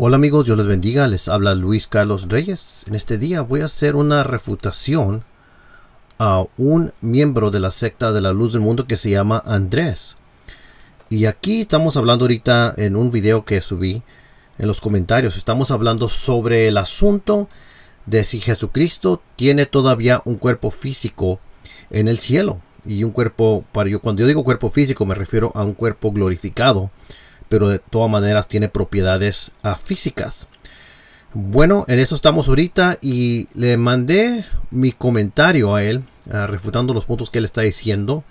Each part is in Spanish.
Hola amigos, yo les bendiga, les habla Luis Carlos Reyes. En este día voy a hacer una refutación a un miembro de la secta de la luz del mundo que se llama Andrés. Y aquí estamos hablando ahorita en un video que subí en los comentarios. Estamos hablando sobre el asunto de si Jesucristo tiene todavía un cuerpo físico en el cielo. Y un cuerpo, para yo, cuando yo digo cuerpo físico me refiero a un cuerpo glorificado, pero de todas maneras tiene propiedades ah, físicas. Bueno, en eso estamos ahorita y le mandé mi comentario a él, ah, refutando los puntos que él está diciendo,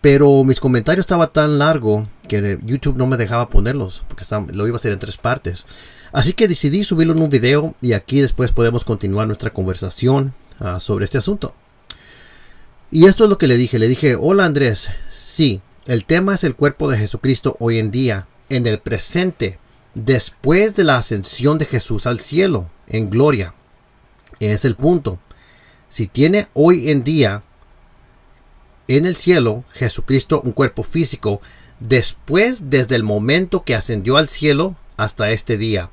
pero mis comentarios estaba tan largo que YouTube no me dejaba ponerlos, porque lo iba a hacer en tres partes. Así que decidí subirlo en un video y aquí después podemos continuar nuestra conversación ah, sobre este asunto. Y esto es lo que le dije, le dije, hola Andrés, sí, el tema es el cuerpo de Jesucristo hoy en día, en el presente, después de la ascensión de Jesús al cielo, en gloria. Es el punto. Si tiene hoy en día en el cielo Jesucristo un cuerpo físico, después desde el momento que ascendió al cielo hasta este día.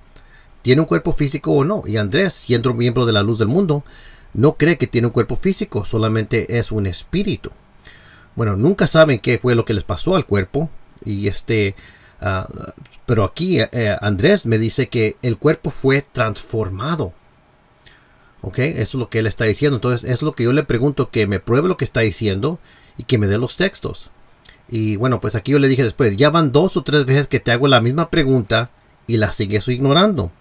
¿Tiene un cuerpo físico o no? Y Andrés, siendo miembro de la luz del mundo, no cree que tiene un cuerpo físico, solamente es un espíritu. Bueno, nunca saben qué fue lo que les pasó al cuerpo. Y este, ah, pero aquí eh, eh, Andrés me dice que el cuerpo fue transformado. ¿Ok? Eso es lo que él está diciendo. Entonces, es lo que yo le pregunto, que me pruebe lo que está diciendo y que me dé los textos. Y bueno, pues aquí yo le dije después, ya van dos o tres veces que te hago la misma pregunta y la sigues ignorando.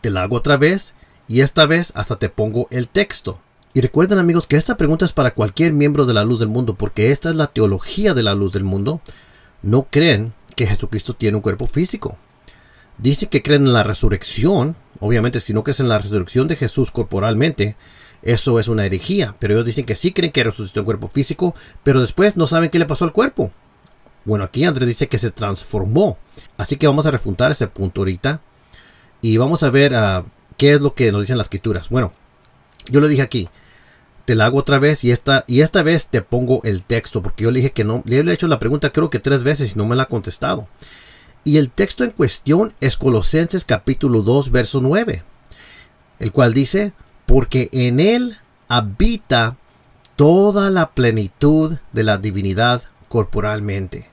Te la hago otra vez y esta vez hasta te pongo el texto. Y recuerden amigos que esta pregunta es para cualquier miembro de la luz del mundo, porque esta es la teología de la luz del mundo. No creen que Jesucristo tiene un cuerpo físico. Dice que creen en la resurrección, obviamente si no crees en la resurrección de Jesús corporalmente, eso es una herejía. Pero ellos dicen que sí creen que resucitó un cuerpo físico, pero después no saben qué le pasó al cuerpo. Bueno, aquí Andrés dice que se transformó. Así que vamos a refundar ese punto ahorita. Y vamos a ver ah, qué es lo que nos dicen las escrituras. Bueno, yo lo dije aquí. Te la hago otra vez y esta, y esta vez te pongo el texto. Porque yo le dije que no. Le he hecho la pregunta creo que tres veces y no me la ha contestado. Y el texto en cuestión es Colosenses capítulo 2, verso 9. El cual dice, porque en él habita toda la plenitud de la divinidad corporalmente.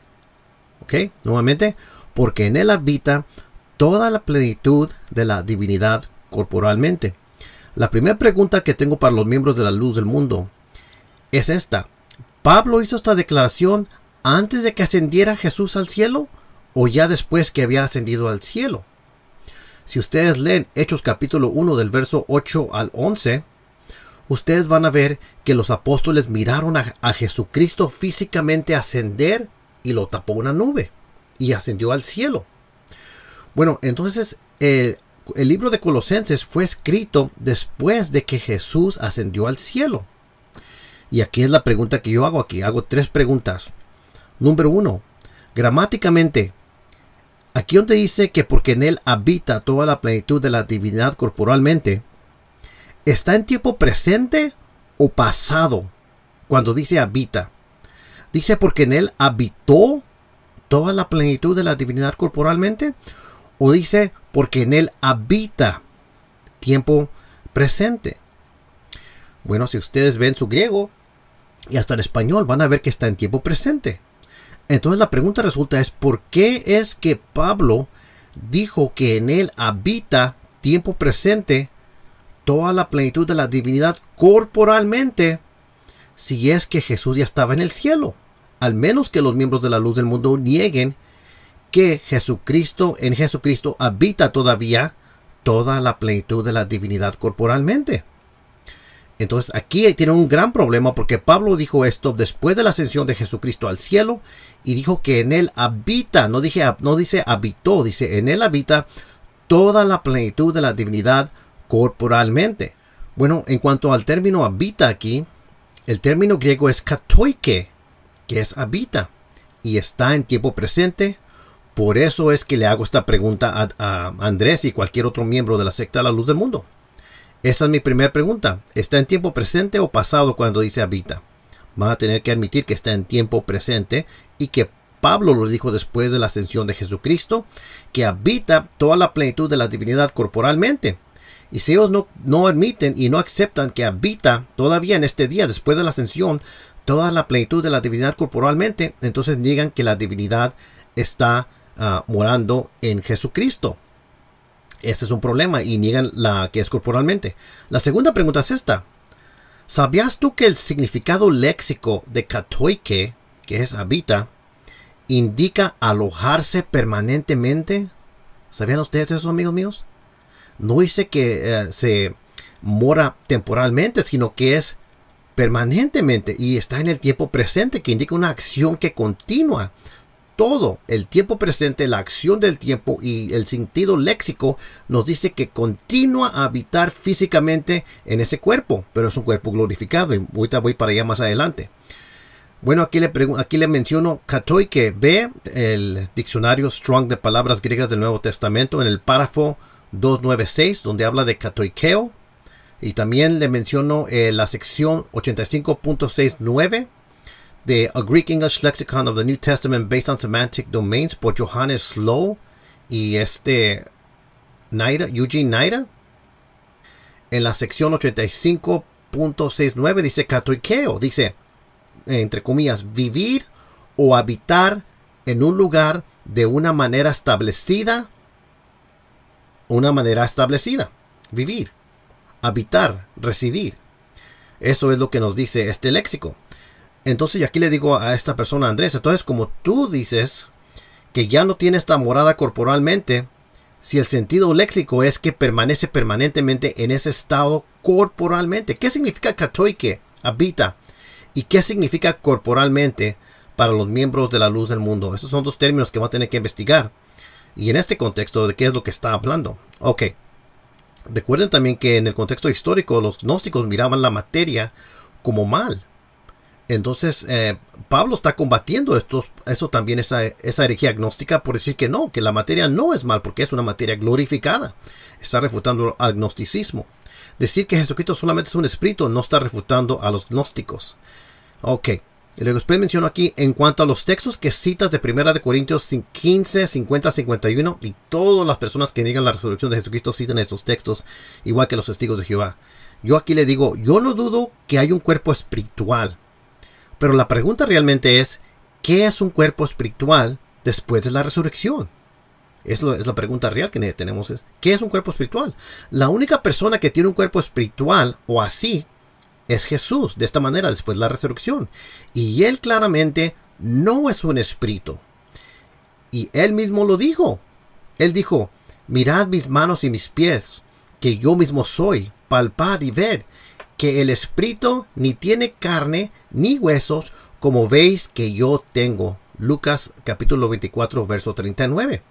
¿Ok? Nuevamente, porque en él habita toda la plenitud de la divinidad corporalmente. La primera pregunta que tengo para los miembros de la luz del mundo es esta. ¿Pablo hizo esta declaración antes de que ascendiera Jesús al cielo o ya después que había ascendido al cielo? Si ustedes leen Hechos capítulo 1 del verso 8 al 11, ustedes van a ver que los apóstoles miraron a, Jesucristo físicamente ascender y lo tapó una nube y ascendió al cielo. Bueno, entonces eh, el libro de Colosenses fue escrito después de que Jesús ascendió al cielo. Y aquí es la pregunta que yo hago aquí. Hago tres preguntas. Número uno, gramáticamente, Aquí donde dice que porque en él habita toda la plenitud de la divinidad corporalmente, ¿está en tiempo presente o pasado cuando dice habita? Dice porque en él habitó toda la plenitud de la divinidad corporalmente o dice porque en él habita tiempo presente. Bueno, si ustedes ven su griego y hasta el español van a ver que está en tiempo presente. Entonces la pregunta resulta es, ¿por qué es que Pablo dijo que en él habita tiempo presente toda la plenitud de la divinidad corporalmente si es que Jesús ya estaba en el cielo? Al menos que los miembros de la luz del mundo nieguen que Jesucristo, en Jesucristo habita todavía toda la plenitud de la divinidad corporalmente. Entonces aquí tiene un gran problema porque Pablo dijo esto después de la ascensión de Jesucristo al cielo y dijo que en él habita, no, dije, no dice habitó, dice en él habita toda la plenitud de la divinidad corporalmente. Bueno, en cuanto al término habita aquí, el término griego es katoike, que es habita, y está en tiempo presente. Por eso es que le hago esta pregunta a, a Andrés y cualquier otro miembro de la secta de la luz del mundo. Esa es mi primera pregunta. ¿Está en tiempo presente o pasado cuando dice habita? Van a tener que admitir que está en tiempo presente y que Pablo lo dijo después de la ascensión de Jesucristo, que habita toda la plenitud de la divinidad corporalmente. Y si ellos no, no admiten y no aceptan que habita todavía en este día, después de la ascensión, toda la plenitud de la divinidad corporalmente, entonces niegan que la divinidad está ah, morando en Jesucristo. Este es un problema y niegan la que es corporalmente. La segunda pregunta es esta. ¿Sabías tú que el significado léxico de katoike, que es habita, indica alojarse permanentemente? ¿Sabían ustedes eso, amigos míos? No dice que eh, se mora temporalmente, sino que es permanentemente y está en el tiempo presente, que indica una acción que continúa todo el tiempo presente, la acción del tiempo y el sentido léxico nos dice que continúa a habitar físicamente en ese cuerpo, pero es un cuerpo glorificado y voy para allá más adelante. Bueno, aquí le, aquí le menciono Katoi ve el diccionario Strong de palabras griegas del Nuevo Testamento en el párrafo 296, donde habla de Katoikeo. Y también le menciono eh, la sección 85.69 de A Greek English Lexicon of the New Testament based on semantic domains por Johannes Lowe y este Naira, Eugene Naira. En la sección 85.69 dice catoikeo dice, entre comillas, vivir o habitar en un lugar de una manera establecida, una manera establecida, vivir, habitar, residir. Eso es lo que nos dice este léxico. Entonces, y aquí le digo a esta persona, Andrés, entonces como tú dices que ya no tiene esta morada corporalmente, si el sentido léxico es que permanece permanentemente en ese estado corporalmente, ¿qué significa katoike, habita? ¿Y qué significa corporalmente para los miembros de la luz del mundo? Esos son dos términos que va a tener que investigar. Y en este contexto, ¿de qué es lo que está hablando? Ok. Recuerden también que en el contexto histórico, los gnósticos miraban la materia como mal entonces, eh, Pablo está combatiendo esto, eso también, esa, esa herejía agnóstica, por decir que no, que la materia no es mal, porque es una materia glorificada. Está refutando al agnosticismo. Decir que Jesucristo solamente es un espíritu no está refutando a los gnósticos. Ok. Y luego usted menciona aquí en cuanto a los textos que citas de 1 de Corintios 15, 50, 51 y todas las personas que niegan la resurrección de Jesucristo citan estos textos igual que los testigos de Jehová. Yo aquí le digo, yo no dudo que hay un cuerpo espiritual, pero la pregunta realmente es, ¿qué es un cuerpo espiritual después de la resurrección? Es, es la pregunta real que tenemos. Es, ¿Qué es un cuerpo espiritual? La única persona que tiene un cuerpo espiritual o así es Jesús, de esta manera, después de la resurrección. Y él claramente no es un espíritu. Y él mismo lo dijo. Él dijo, mirad mis manos y mis pies, que yo mismo soy, palpad y ved, que el espíritu ni tiene carne ni huesos, como veis que yo tengo. Lucas capítulo 24, verso 39.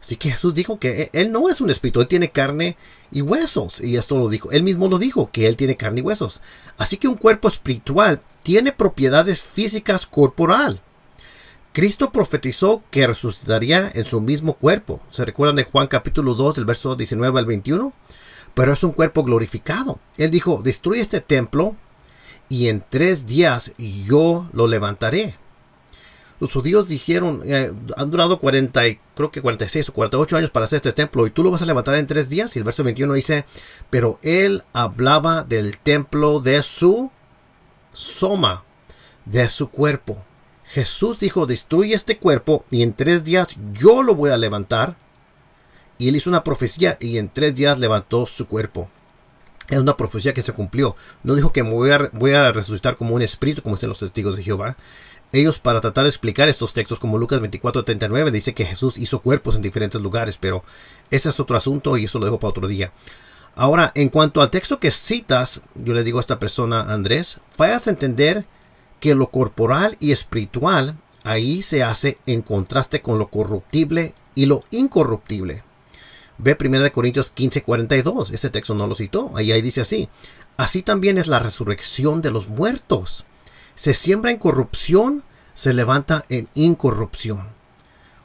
Así que Jesús dijo que e, Él no es un espíritu, Él tiene carne y huesos. Y esto lo dijo, Él mismo lo dijo, que Él tiene carne y huesos. Así que un cuerpo espiritual tiene propiedades físicas corporal. Cristo profetizó que resucitaría en su mismo cuerpo. ¿Se recuerdan de Juan capítulo 2, del verso 19 al 21? pero es un cuerpo glorificado. Él dijo, destruye este templo y en tres días yo lo levantaré. Los judíos dijeron, eh, han durado 40, creo que 46 o 48 años para hacer este templo y tú lo vas a levantar en tres días. Y el verso 21 dice, pero él hablaba del templo de su soma, de su cuerpo. Jesús dijo, destruye este cuerpo y en tres días yo lo voy a levantar. Y él hizo una profecía y en tres días levantó su cuerpo. Es una profecía que se cumplió. No dijo que voy a, resucitar como un espíritu, como dicen los testigos de Jehová. Ellos para tratar de explicar estos textos, como Lucas 24, 39, dice que Jesús hizo cuerpos en diferentes lugares, pero ese es otro asunto y eso lo dejo para otro día. Ahora, en cuanto al texto que citas, yo le digo a esta persona, Andrés, fallas a entender que lo corporal y espiritual ahí se hace en contraste con lo corruptible y lo incorruptible. Ve 1 Corintios 15, 42. Ese texto no lo citó. Ahí, ahí dice así. Así también es la resurrección de los muertos. Se siembra en corrupción, se levanta en incorrupción.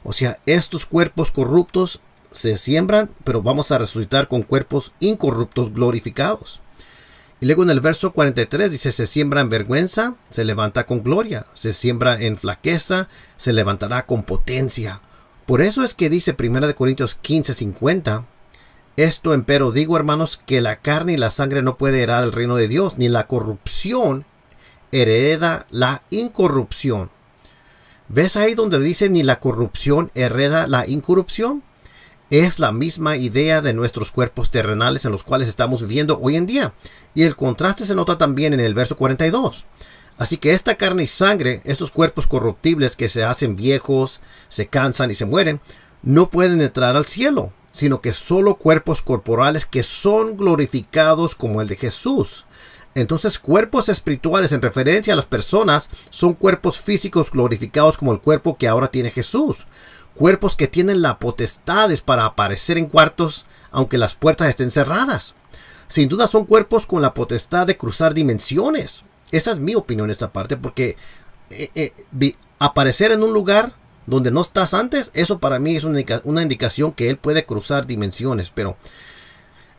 O sea, estos cuerpos corruptos se siembran, pero vamos a resucitar con cuerpos incorruptos glorificados. Y luego en el verso 43 dice, se siembra en vergüenza, se levanta con gloria, se siembra en flaqueza, se levantará con potencia. Por eso es que dice 1 Corintios 15, 50, esto empero digo, hermanos, que la carne y la sangre no puede heredar el reino de Dios, ni la corrupción hereda la incorrupción. ¿Ves ahí donde dice ni la corrupción hereda la incorrupción? Es la misma idea de nuestros cuerpos terrenales en los cuales estamos viviendo hoy en día. Y el contraste se nota también en el verso 42. Así que esta carne y sangre, estos cuerpos corruptibles que se hacen viejos, se cansan y se mueren, no pueden entrar al cielo, sino que solo cuerpos corporales que son glorificados como el de Jesús. Entonces cuerpos espirituales en referencia a las personas son cuerpos físicos glorificados como el cuerpo que ahora tiene Jesús. Cuerpos que tienen la potestades para aparecer en cuartos aunque las puertas estén cerradas. Sin duda son cuerpos con la potestad de cruzar dimensiones, esa es mi opinión en esta parte, porque eh, eh, aparecer en un lugar donde no estás antes, eso para mí es una, una, indicación que él puede cruzar dimensiones, pero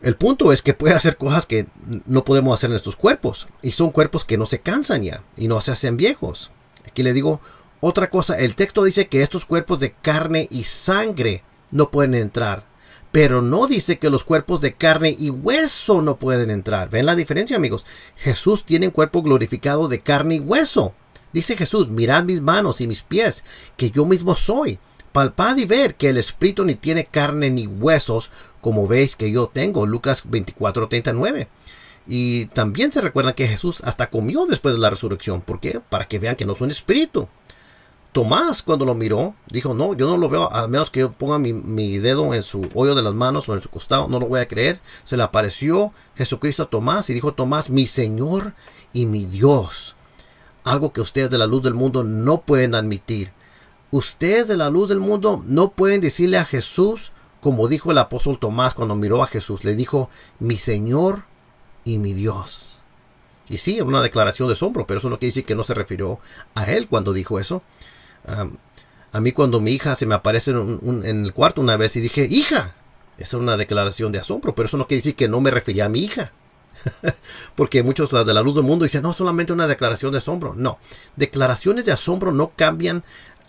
el punto es que puede hacer cosas que no podemos hacer en estos cuerpos, y son cuerpos que no se cansan ya, y no se hacen viejos. Aquí le digo otra cosa, el texto dice que estos cuerpos de carne y sangre no pueden entrar pero no dice que los cuerpos de carne y hueso no pueden entrar. ¿Ven la diferencia, amigos? Jesús tiene un cuerpo glorificado de carne y hueso. Dice Jesús, mirad mis manos y mis pies, que yo mismo soy. Palpad y ver que el Espíritu ni tiene carne ni huesos, como veis que yo tengo. Lucas 24, 39. Y también se recuerda que Jesús hasta comió después de la resurrección. ¿Por qué? Para que vean que no es un espíritu. Tomás cuando lo miró, dijo, no, yo no lo veo, a menos que yo ponga mi, dedo en su hoyo de las manos o en su costado, no lo voy a creer. Se le apareció Jesucristo a Tomás y dijo, Tomás, mi Señor y mi Dios. Algo que ustedes de la luz del mundo no pueden admitir. Ustedes de la luz del mundo no pueden decirle a Jesús, como dijo el apóstol Tomás cuando miró a Jesús, le dijo, mi Señor y mi Dios. Y sí, una declaración de asombro, pero eso no quiere decir que no se refirió a él cuando dijo eso a mí cuando mi hija se me aparece en, el cuarto una vez y dije, hija, esa es una declaración de asombro, pero eso no quiere decir que no me refería a mi hija. Porque muchos ah, de la luz del mundo dicen, no, solamente una declaración de asombro. No, declaraciones de asombro no cambian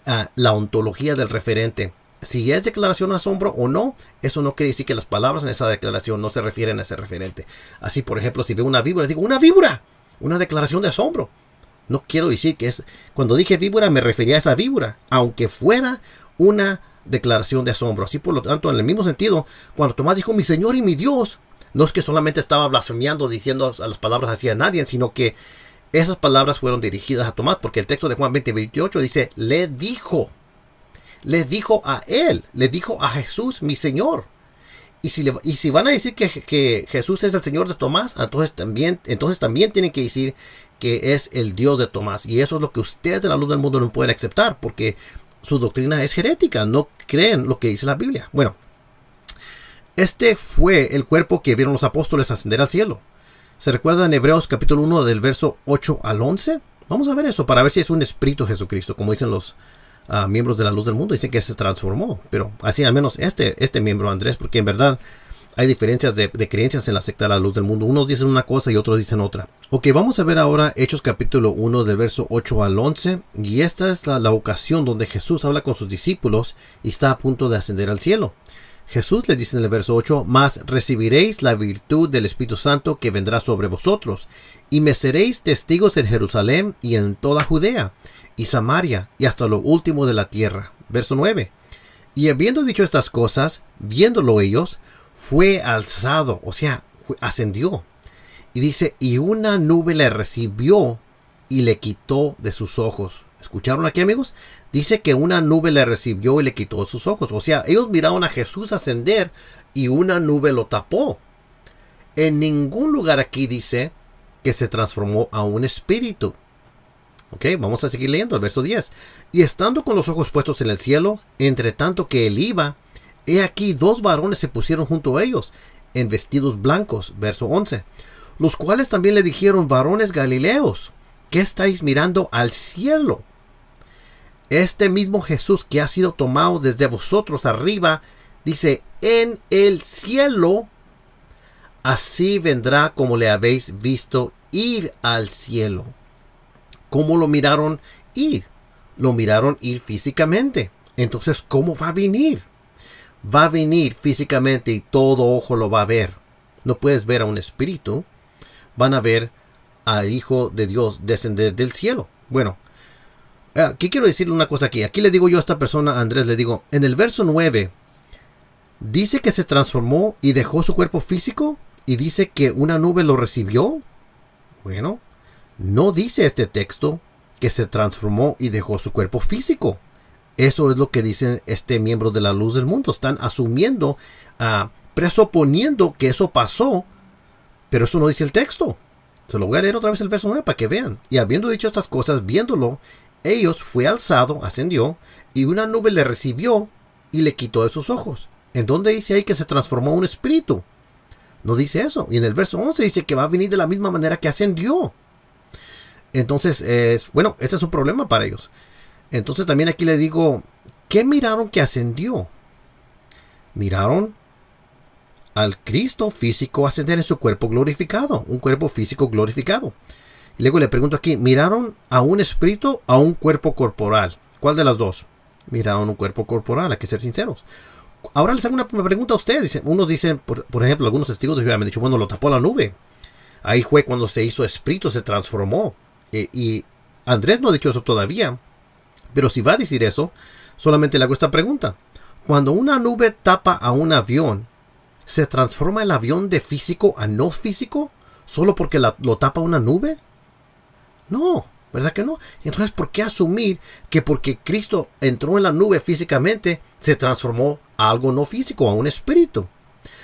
ah, la ontología del referente. Si es declaración de asombro o no, eso no quiere decir que las palabras en esa declaración no se refieren a ese referente. Así, por ejemplo, si veo una víbora, digo, una víbora, una declaración de asombro. No quiero decir que es... Cuando dije víbora me refería a esa víbora, aunque fuera una declaración de asombro. Así por lo tanto, en el mismo sentido, cuando Tomás dijo mi Señor y mi Dios, no es que solamente estaba blasfemiando diciendo a las palabras así a nadie, sino que esas palabras fueron dirigidas a Tomás, porque el texto de Juan 20, 28 dice, le dijo, le dijo a él, le dijo a Jesús, mi Señor. Y si, y si van a decir que, que, Jesús es el Señor de Tomás, entonces también, entonces también tienen que decir que es el Dios de Tomás. Y eso es lo que ustedes de la luz del mundo no pueden aceptar, porque su doctrina es herética, no creen lo que dice la Biblia. Bueno, este fue el cuerpo que vieron los apóstoles ascender al cielo. ¿Se recuerda en Hebreos capítulo 1 del verso 8 al 11? Vamos a ver eso para ver si es un espíritu Jesucristo, como dicen los ah, miembros de la luz del mundo. Dicen que se transformó, pero así al menos este, este miembro Andrés, porque en verdad hay diferencias de, creencias en la secta de la luz del mundo. Unos dicen una cosa y otros dicen otra. Ok, vamos a ver ahora Hechos capítulo 1 del verso 8 al 11. Y esta es la, ocasión donde Jesús habla con sus discípulos y está a punto de ascender al cielo. Jesús les dice en el verso 8, mas recibiréis la virtud del Espíritu Santo que vendrá sobre vosotros, y me seréis testigos en Jerusalén y en toda Judea, y Samaria, y hasta lo último de la tierra. Verso 9. Y habiendo dicho estas cosas, viéndolo ellos, fue alzado, o sea, ascendió. Y dice, y una nube le recibió y le quitó de sus ojos. ¿Escucharon aquí amigos? Dice que una nube le recibió y le quitó de sus ojos. O sea, ellos miraron a Jesús ascender y una nube lo tapó. En ningún lugar aquí dice que se transformó a un espíritu. Ok, vamos a seguir leyendo el verso 10. Y estando con los ojos puestos en el cielo, entre tanto que él iba, He aquí dos varones se pusieron junto a ellos, en vestidos blancos, verso 11, los cuales también le dijeron, varones galileos, ¿qué estáis mirando al cielo? Este mismo Jesús que ha sido tomado desde vosotros arriba, dice, en el cielo, así vendrá como le habéis visto ir al cielo. ¿Cómo lo miraron ir? Lo miraron ir físicamente. Entonces, ¿cómo va a venir? va a venir físicamente y todo ojo lo va a ver. No puedes ver a un espíritu, van a ver al Hijo de Dios descender del cielo. Bueno, eh, aquí quiero decirle una cosa aquí. Aquí le digo yo a esta persona, Andrés, le digo, en el verso 9, dice que se transformó y dejó su cuerpo físico y dice que una nube lo recibió. Bueno, no dice este texto que se transformó y dejó su cuerpo físico. Eso es lo que dice este miembro de la luz del mundo. Están asumiendo, ah, presuponiendo que eso pasó, pero eso no dice el texto. Se lo voy a leer otra vez el verso 9 para que vean. Y habiendo dicho estas cosas, viéndolo, ellos fue alzado, ascendió, y una nube le recibió y le quitó de sus ojos. ¿En donde dice ahí que se transformó un espíritu? No dice eso. Y en el verso 11 dice que va a venir de la misma manera que ascendió. Entonces, es bueno, Ese es un problema para ellos. Entonces también aquí le digo, ¿qué miraron que ascendió? Miraron al Cristo físico ascender en su cuerpo glorificado, un cuerpo físico glorificado. Y luego le pregunto aquí, ¿miraron a un espíritu, a un cuerpo corporal? ¿Cuál de las dos? Miraron un cuerpo corporal, hay que ser sinceros. Ahora les hago una pregunta a ustedes. Unos dicen, por, ejemplo, algunos testigos de Jehová me han dicho, bueno, lo tapó la nube. Ahí fue cuando se hizo espíritu, se transformó. E, y Andrés no ha dicho eso todavía. Pero si va a decir eso, solamente le hago esta pregunta. Cuando una nube tapa a un avión, ¿se transforma el avión de físico a no físico solo porque lo tapa una nube? No, ¿verdad que no? Entonces, ¿por qué asumir que porque Cristo entró en la nube físicamente, se transformó a algo no físico, a un espíritu?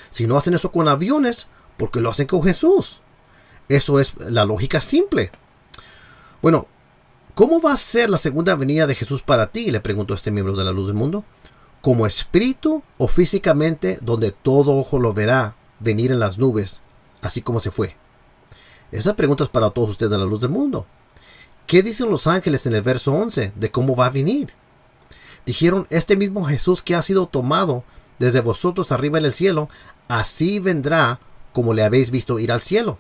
Si no hacen eso con aviones, ¿por qué lo hacen con Jesús? Eso es la lógica simple. Bueno, ¿Cómo va a ser la segunda venida de Jesús para ti? le preguntó este miembro de la luz del mundo. ¿Como espíritu o físicamente donde todo ojo lo verá venir en las nubes, así como se fue? Esa pregunta es para todos ustedes de la luz del mundo. ¿Qué dicen los ángeles en el verso 11 de cómo va a venir? Dijeron, este mismo Jesús que ha sido tomado desde vosotros arriba en el cielo, así vendrá como le habéis visto ir al cielo.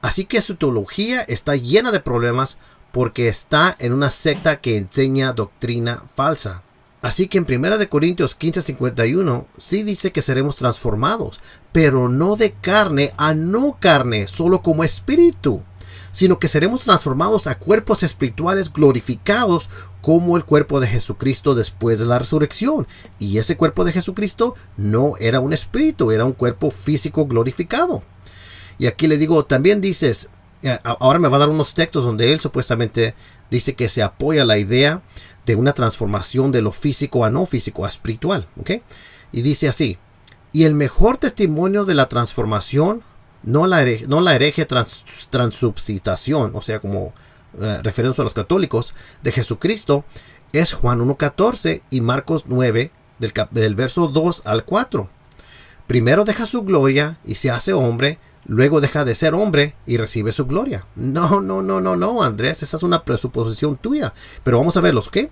Así que su teología está llena de problemas porque está en una secta que enseña doctrina falsa. Así que en 1 Corintios 15:51 sí dice que seremos transformados, pero no de carne a no carne, solo como espíritu, sino que seremos transformados a cuerpos espirituales glorificados como el cuerpo de Jesucristo después de la resurrección. Y ese cuerpo de Jesucristo no era un espíritu, era un cuerpo físico glorificado. Y aquí le digo, también dices, eh, ahora me va a dar unos textos donde él supuestamente dice que se apoya la idea de una transformación de lo físico a no físico, a espiritual. Y dice así, y el mejor testimonio de la transformación, no la, hereje, no la hereje o sea, como eh, referencia a los católicos, de Jesucristo, es Juan 1.14 y Marcos 9, del, del verso 2 al 4. Primero deja su gloria y se hace hombre, luego deja de ser hombre y recibe su gloria. No, no, no, no, no, Andrés, esa es una presuposición tuya. Pero vamos a verlos, ¿qué?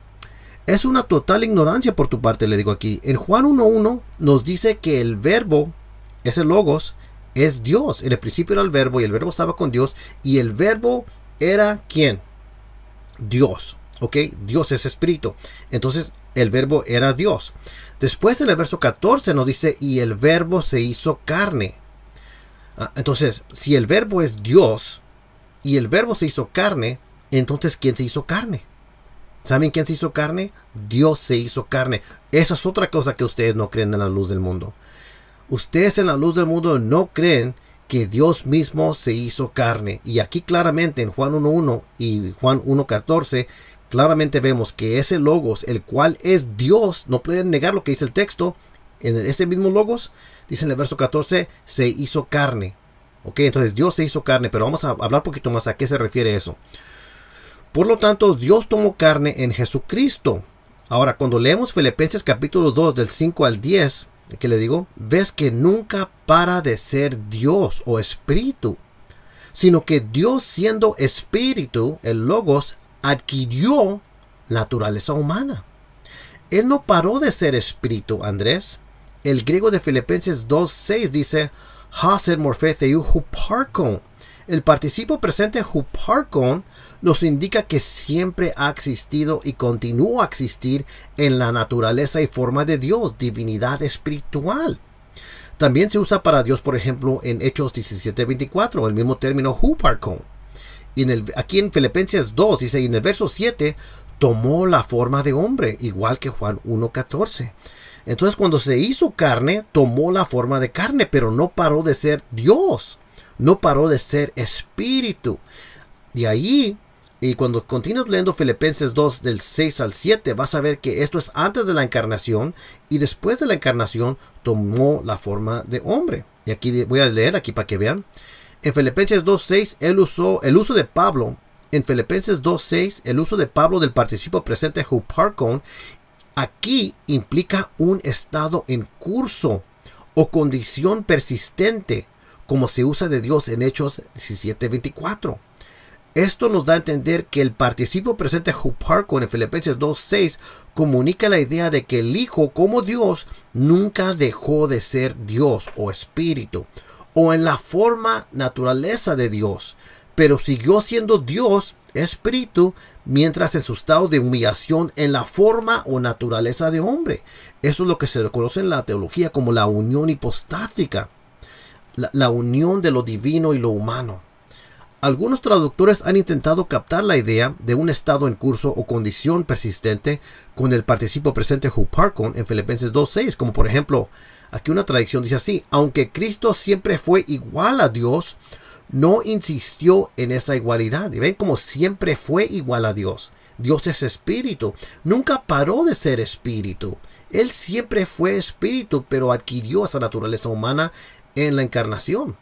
Es una total ignorancia por tu parte, le digo aquí. En Juan 1.1 nos dice que el verbo, ese logos, es Dios. En el principio era el verbo y el verbo estaba con Dios. Y el verbo era quién? Dios. ¿Ok? Dios es espíritu. Entonces el verbo era Dios. Después en el verso 14 nos dice, y el verbo se hizo carne Ah, entonces, si el verbo es Dios y el verbo se hizo carne, entonces ¿quién se hizo carne? ¿Saben quién se hizo carne? Dios se hizo carne. Esa es otra cosa que ustedes no creen en la luz del mundo. Ustedes en la luz del mundo no creen que Dios mismo se hizo carne. Y aquí claramente en Juan 1.1 y Juan 1.14, claramente vemos que ese logos, el cual es Dios, no pueden negar lo que dice el texto, en este mismo logos, dice en el verso 14, se hizo carne. Ok, entonces Dios se hizo carne, pero vamos a hablar un poquito más a qué se refiere eso. Por lo tanto, Dios tomó carne en Jesucristo. Ahora, cuando leemos Filipenses capítulo 2 del 5 al 10, que le digo, ves que nunca para de ser Dios o espíritu, sino que Dios siendo espíritu, el logos, adquirió naturaleza humana. Él no paró de ser espíritu, Andrés, el griego de Filipenses 2.6 dice, Morfe Teu huparkon. El participo presente huparkon nos indica que siempre ha existido y continúa a existir en la naturaleza y forma de Dios, divinidad espiritual. También se usa para Dios, por ejemplo, en Hechos 17:24, el mismo término huparkon. Y aquí en Filipenses 2 dice, y en el verso 7, tomó la forma de hombre, igual que Juan 1:14. Entonces cuando se hizo carne, tomó la forma de carne, pero no paró de ser Dios, no paró de ser espíritu. De ahí, y cuando continúas leyendo Filipenses 2 del 6 al 7, vas a ver que esto es antes de la encarnación y después de la encarnación tomó la forma de hombre. Y aquí voy a leer aquí para que vean. En Filipenses 2.6, él usó el uso de Pablo en Filipenses 2.6 el uso de Pablo del participio presente Huparcon Aquí implica un estado en curso o condición persistente, como se usa de Dios en Hechos 17:24. Esto nos da a entender que el participio presente Juparco en Filipenses 2.6 comunica la idea de que el Hijo como Dios nunca dejó de ser Dios o Espíritu o en la forma naturaleza de Dios, pero siguió siendo Dios, Espíritu, mientras en su estado de humillación en la forma o naturaleza de hombre. Eso es lo que se reconoce en la teología como la unión hipostática, la, unión de lo divino y lo humano. Algunos traductores han intentado captar la idea de un estado en curso o condición persistente con el participo presente huparcon en Filipenses 2.6, como por ejemplo, aquí una tradición dice así, aunque Cristo siempre fue igual a Dios, no insistió en esa igualdad. Y ven como siempre fue igual a Dios. Dios es espíritu. Nunca paró de ser espíritu. Él siempre fue espíritu, pero adquirió esa naturaleza humana en la encarnación.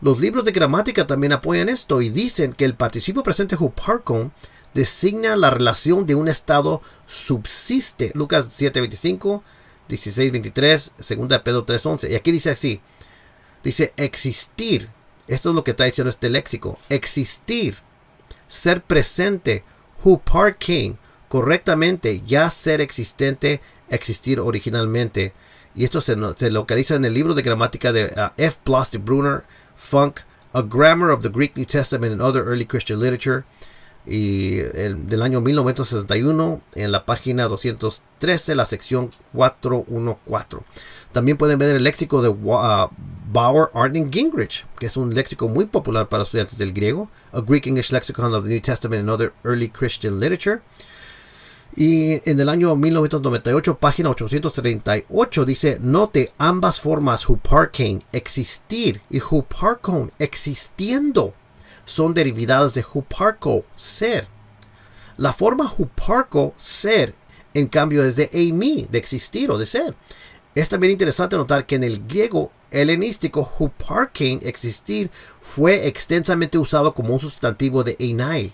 Los libros de gramática también apoyan esto y dicen que el participio presente Huparcon designa la relación de un estado subsiste. Lucas 7:25, 16:23, 2 Pedro 3:11. Y aquí dice así. Dice existir esto es lo que está diciendo este léxico. Existir, ser presente, who parking, correctamente, ya ser existente, existir originalmente. Y esto se, localiza en el libro de gramática de uh, F. Bloss de Brunner, Funk, A Grammar of the Greek New Testament and Other Early Christian Literature y el, del año 1961 en la página 213, la sección 414. También pueden ver el léxico de ah, Bauer, Arden, Gingrich, que es un léxico muy popular para estudiantes del griego, A Greek English Lexicon of the New Testament and Other Early Christian Literature. Y en el año 1998, página 838, dice, note ambas formas Huparken existir, y Huparkon existiendo son derivadas de huparco, ser. La forma huparco, ser, en cambio es de eimi, de existir o de ser. Es también interesante notar que en el griego helenístico huparkein, existir, fue extensamente usado como un sustantivo de einai,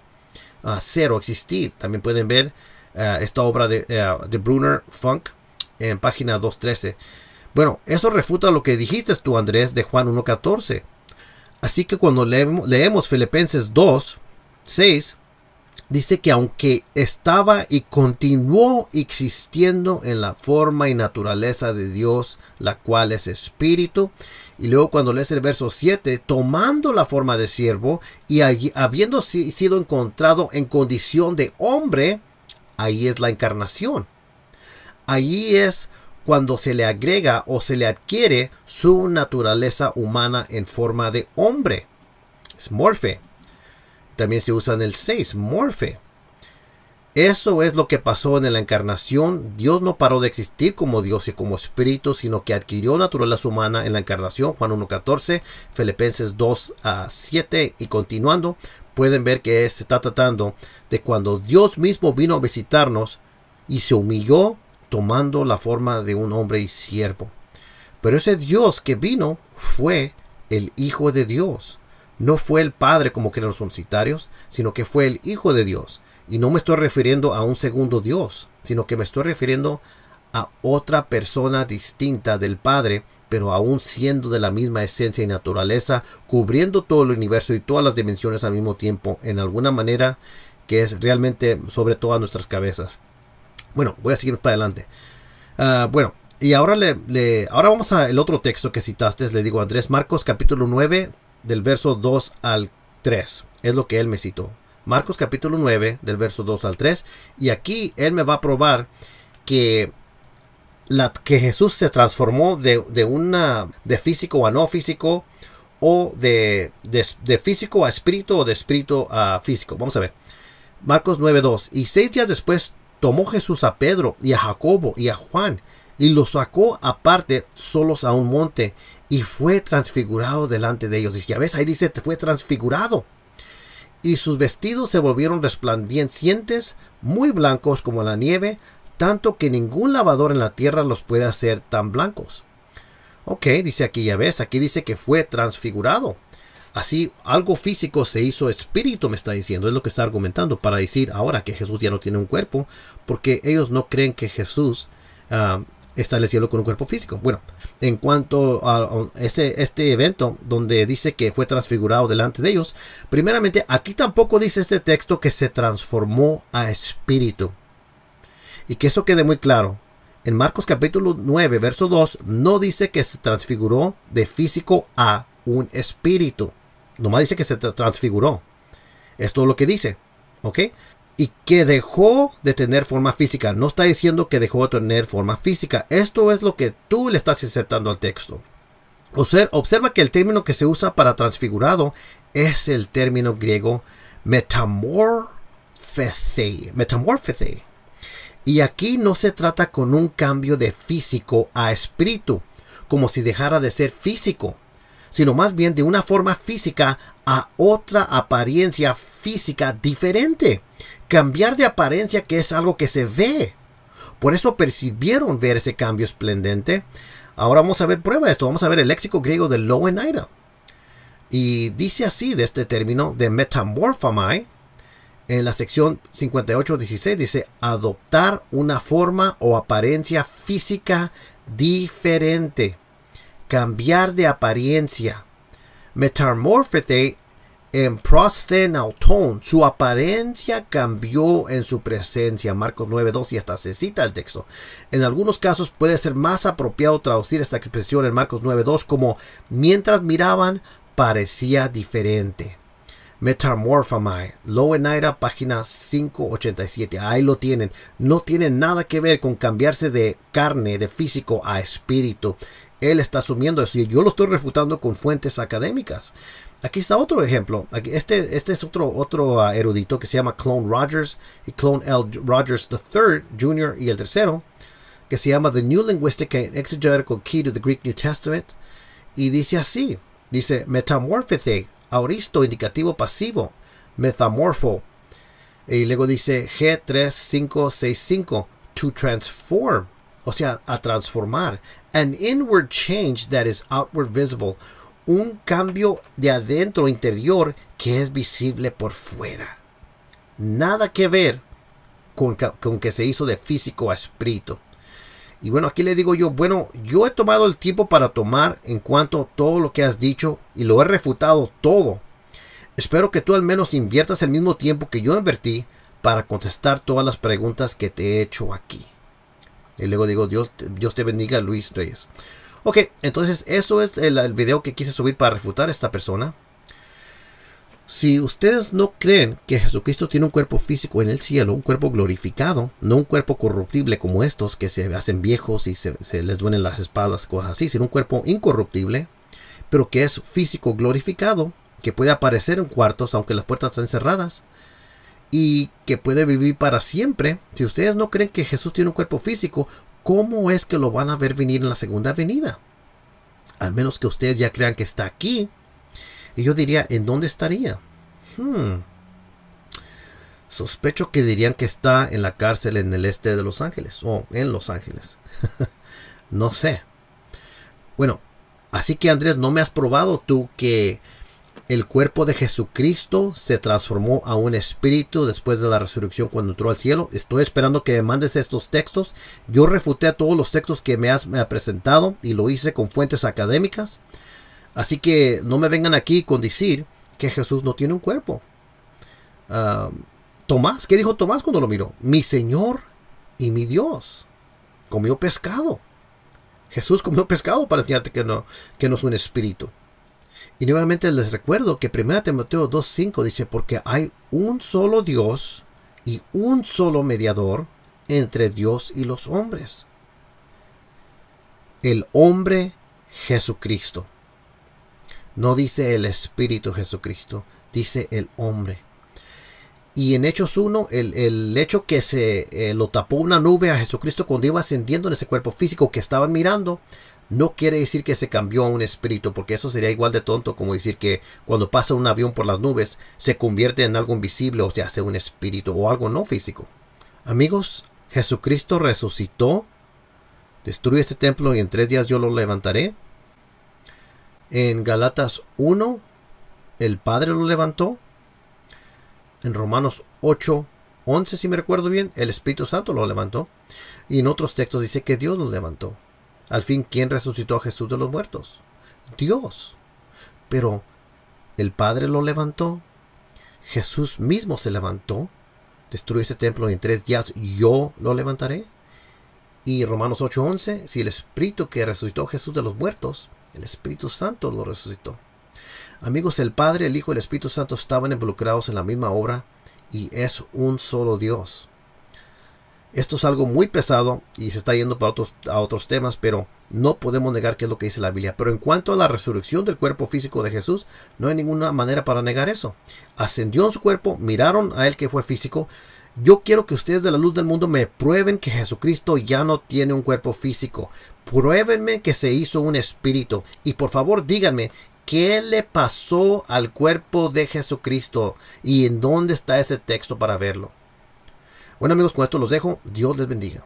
ah, ser o existir. También pueden ver ah, esta obra de, ah, de Brunner Funk en página 213. Bueno, eso refuta lo que dijiste tú, Andrés, de Juan 1.14. Así que cuando leemos, Filipenses 2, 6, dice que aunque estaba y continuó existiendo en la forma y naturaleza de Dios, la cual es espíritu, y luego cuando lees el verso 7, tomando la forma de siervo y habiendo sido encontrado en condición de hombre, ahí es la encarnación. ahí es cuando se le agrega o se le adquiere su naturaleza humana en forma de hombre. Es morfe. También se usa en el 6, morfe. Eso es lo que pasó en la encarnación. Dios no paró de existir como Dios y como espíritu, sino que adquirió naturaleza humana en la encarnación. Juan 1.14, Filipenses 2 a 7 y continuando, pueden ver que se está tratando de cuando Dios mismo vino a visitarnos y se humilló tomando la forma de un hombre y siervo. Pero ese Dios que vino fue el Hijo de Dios. No fue el Padre como creen los solicitarios, sino que fue el Hijo de Dios. Y no me estoy refiriendo a un segundo Dios, sino que me estoy refiriendo a otra persona distinta del Padre, pero aún siendo de la misma esencia y naturaleza, cubriendo todo el universo y todas las dimensiones al mismo tiempo, en alguna manera que es realmente sobre todas nuestras cabezas. Bueno, voy a seguir para adelante. Ah, bueno, y ahora le, ahora vamos al otro texto que citaste, le digo Andrés Marcos capítulo 9 del verso 2 al 3. Es lo que él me citó. Marcos capítulo 9 del verso 2 al 3 y aquí él me va a probar que la, que Jesús se transformó de, una de físico a no físico o de, de, de, físico a espíritu o de espíritu a físico. Vamos a ver. Marcos 9.2. Y seis días después tomó Jesús a Pedro y a Jacobo y a Juan y los sacó aparte solos a un monte y fue transfigurado delante de ellos. Dice, ya ves, ahí dice, fue transfigurado. Y sus vestidos se volvieron resplandecientes, muy blancos como la nieve, tanto que ningún lavador en la tierra los puede hacer tan blancos. Ok, dice aquí, ya ves, aquí dice que fue transfigurado. Así algo físico se hizo espíritu, me está diciendo, es lo que está argumentando, para decir ahora que Jesús ya no tiene un cuerpo, porque ellos no creen que Jesús ah, está en el cielo con un cuerpo físico. Bueno, en cuanto a este, este evento donde dice que fue transfigurado delante de ellos, primeramente aquí tampoco dice este texto que se transformó a espíritu. Y que eso quede muy claro, en Marcos capítulo 9, verso 2, no dice que se transfiguró de físico a un espíritu. Nomás dice que se transfiguró. Es lo que dice. ¿Ok? Y que dejó de tener forma física. No está diciendo que dejó de tener forma física. Esto es lo que tú le estás insertando al texto. Observa que el término que se usa para transfigurado es el término griego metamorfese. Metamorfese. Y aquí no se trata con un cambio de físico a espíritu, como si dejara de ser físico sino más bien de una forma física a otra apariencia física diferente. Cambiar de apariencia que es algo que se ve. Por eso percibieron ver ese cambio esplendente. Ahora vamos a ver prueba de esto. Vamos a ver el léxico griego de Ida. Y dice así de este término de metamorphomai. En la sección 58.16 dice adoptar una forma o apariencia física diferente cambiar de apariencia. metamorfete en prosthenauton. Su apariencia cambió en su presencia. Marcos 9.2 y hasta se cita el texto. En algunos casos puede ser más apropiado traducir esta expresión en Marcos 9.2 como mientras miraban parecía diferente. Metamorphomai, Lowenaira página 587. Ahí lo tienen. No tiene nada que ver con cambiarse de carne, de físico a espíritu él está asumiendo eso y yo lo estoy refutando con fuentes académicas. Aquí está otro ejemplo. Aquí, este, este es otro, otro ah, erudito que se llama Clone Rogers y Clone L. Rogers III, Jr. y el tercero, que se llama The New Linguistic Exegetical Key to the Greek New Testament. Y dice así, dice metamorphose, auristo, indicativo pasivo, metamorfo. Y luego dice G3565, to transform o sea, a transformar. An inward change that is outward visible. Un cambio de adentro interior que es visible por fuera. Nada que ver con, con que se hizo de físico a espíritu. Y bueno, aquí le digo yo, bueno, yo he tomado el tiempo para tomar en cuanto todo lo que has dicho y lo he refutado todo. Espero que tú al menos inviertas el mismo tiempo que yo invertí para contestar todas las preguntas que te he hecho aquí. Y luego digo, Dios, Dios te bendiga, Luis Reyes. Ok, entonces eso es el, video que quise subir para refutar a esta persona. Si ustedes no creen que Jesucristo tiene un cuerpo físico en el cielo, un cuerpo glorificado, no un cuerpo corruptible como estos que se hacen viejos y se, se les duelen las espadas, cosas así, sino un cuerpo incorruptible, pero que es físico glorificado, que puede aparecer en cuartos aunque las puertas estén cerradas, y que puede vivir para siempre, si ustedes no creen que Jesús tiene un cuerpo físico, ¿cómo es que lo van a ver venir en la segunda venida? Al menos que ustedes ya crean que está aquí. Y yo diría, ¿en dónde estaría? Hmm. Sospecho que dirían que está en la cárcel en el este de Los Ángeles o en Los Ángeles. no sé. Bueno, así que Andrés, no me has probado tú que el cuerpo de Jesucristo se transformó a un espíritu después de la resurrección cuando entró al cielo. Estoy esperando que me mandes estos textos. Yo refuté a todos los textos que me has, presentado y lo hice con fuentes académicas. Así que no me vengan aquí con decir que Jesús no tiene un cuerpo. Ah, Tomás, ¿qué dijo Tomás cuando lo miró? Mi Señor y mi Dios. Comió pescado. Jesús comió pescado para enseñarte que no, que no es un espíritu. Y nuevamente les recuerdo que 1 Timoteo 2.5 dice, porque hay un solo Dios y un solo mediador entre Dios y los hombres. El hombre Jesucristo. No dice el Espíritu Jesucristo, dice el hombre. Y en Hechos 1, el, hecho que se eh, lo tapó una nube a Jesucristo cuando iba ascendiendo en ese cuerpo físico que estaban mirando, no quiere decir que se cambió a un espíritu, porque eso sería igual de tonto como decir que cuando pasa un avión por las nubes se convierte en algo invisible o se hace un espíritu o algo no físico. Amigos, Jesucristo resucitó, destruye este templo y en tres días yo lo levantaré. En Galatas 1, el Padre lo levantó. En Romanos 8, 11, si me recuerdo bien, el Espíritu Santo lo levantó. Y en otros textos dice que Dios lo levantó. Al fin, ¿quién resucitó a Jesús de los muertos? Dios. Pero el Padre lo levantó. Jesús mismo se levantó. Destruyó este templo y en tres días yo lo levantaré. Y Romanos 8:11, si el Espíritu que resucitó a Jesús de los muertos, el Espíritu Santo lo resucitó. Amigos, el Padre, el Hijo y el Espíritu Santo estaban involucrados en la misma obra y es un solo Dios. Esto es algo muy pesado y se está yendo para otros, a otros temas, pero no podemos negar qué es lo que dice la Biblia. Pero en cuanto a la resurrección del cuerpo físico de Jesús, no hay ninguna manera para negar eso. Ascendió en su cuerpo, miraron a él que fue físico. Yo quiero que ustedes de la luz del mundo me prueben que Jesucristo ya no tiene un cuerpo físico. Pruébenme que se hizo un espíritu. Y por favor díganme ¿Qué le pasó al cuerpo de Jesucristo? ¿Y en dónde está ese texto para verlo? Bueno amigos, con esto los dejo. Dios les bendiga.